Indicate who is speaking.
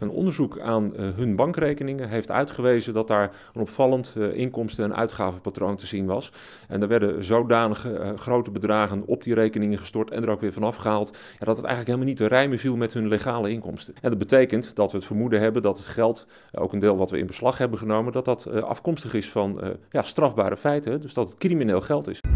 Speaker 1: een onderzoek aan eh, hun bankrekeningen heeft uitgewezen dat daar een opvallend eh, inkomsten- en uitgavenpatroon te zien was. En er werden zodanige eh, grote bedragen op die rekeningen gestort en er ook weer vanaf gehaald, ja, dat het eigenlijk helemaal niet te rijmen viel met hun legale inkomsten. En dat betekent dat we het vermoeden hebben dat het geld, ook een deel wat we in beslag hebben genomen, dat dat afkomstig is van ja, strafbare feiten, dus dat het crimineel geld is.